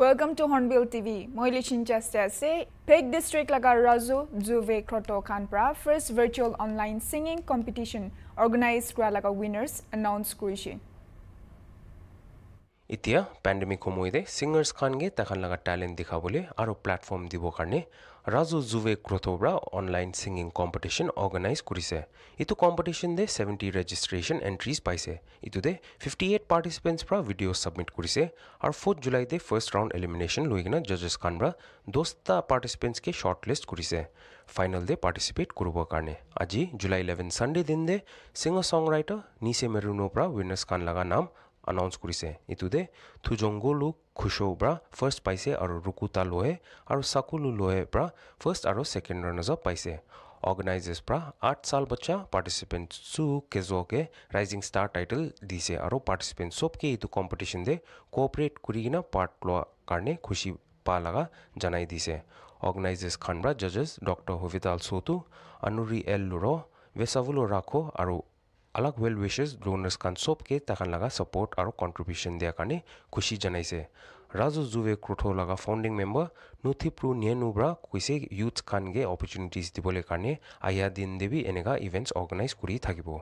welcome to hornbill TV মই লিচিন চেষ্টে আছে pack district লগা ৰাজু জুভে ক্ৰট' খান পৰা first virtual online singing competition organise কৰা লগা উইনাৰ্ছ এনাউন্স কৰিছে এতিয়া পেণ্ডেমিক সময়তে ছিংগাৰ্ছ খানগে তেখেতলোকৰ টেলেণ্ট দেখাবলৈ আৰু প্লেটফৰ্ম দিবৰ কাৰণে ৰাজু জুৱে ক্ৰথৰ পৰা অনলাইন ছিংগিং কম্পিটিশ্যন অৰ্গেনাইজ কৰিছে এইটো কম্পিটিশ্যনতে ছেভেণ্টি ৰেজিষ্ট্ৰেশ্যন এণ্ট্ৰিজ পাইছে এইটোতে ফিফটি এইট পাৰ্টিচিপেণ্টছ পৰা ভিডিঅ' ছাবমিট কৰিছে আৰু ফ'ৰ্থ জুলাইতে ফাৰ্ষ্ট ৰাউণ্ড এলিমিনেশ্যন লৈ কিনে জাজেছ খান পৰা দহটা পাৰ্টিচিপেণ্টছকে শ্বৰ্ট লিষ্ট কৰিছে ফাইনেল ডে পাৰ্টিচিপেট কৰিবৰ কাৰণে আজি জুলাই ইলেভেন ছানডে দিনতে ছিংগাৰ ছং ৰাইটাৰ নিচে মেৰুনৰ পৰা উইনাৰ্ছ খান লগা নাম আনাউন্স কৰিছে ইটোতে থুজংগোলো খুচৌ পৰা ফাৰ্ষ্ট পাইছে আৰু ৰুকুতা লোহে আৰু চাকুলো লোহে পৰা ফাৰ্ষ্ট আৰু ছেকেণ্ড ৰানাৰ্জাপ পাইছে অৰ্গেনাইজাৰ্ছ পৰা আঠ চাল বচ্চা পাৰ্টিচিপেণ্টছো কেজকে ৰাইজিং ষ্টাৰ টাইটেল দিছে আৰু পাৰ্টিচিপেণ্ট চবকে এইটো কম্পিটিশ্যনতে কোঅপৰেট কৰি কিনে পাৰ্ট লোৱা কাৰণে খুচি পা লগা জনাই দিছে অৰ্গেনাইজাৰ্ছ খান পৰা জাজেছ ডক্টৰ হবিতাল চৌতু অনুৰি এল লুৰ বেচাবলৈ ৰাখো আৰু আলাক ৱেল উইচেছ ব্ৰুনাৰ্ছ খান চবকে তাখন লগা ছাপৰ্ট আৰু কণ্ট্ৰিবিউশ্যন দিয়াৰ কাৰণে খুচি জনাইছে ৰাজু জুৱে ক্ৰথ লগা ফাউণ্ডিং মেম্বাৰ নুথিপ্ৰু নিয়েনুবৰা কৈছে ইউথ খানগে অপৰচুনিটিজ দিবলৈ কাৰণে আয়া দিন দেৱী এনেকুৱা ইভেণ্টছ অৰ্গেনাইজ কৰি থাকিব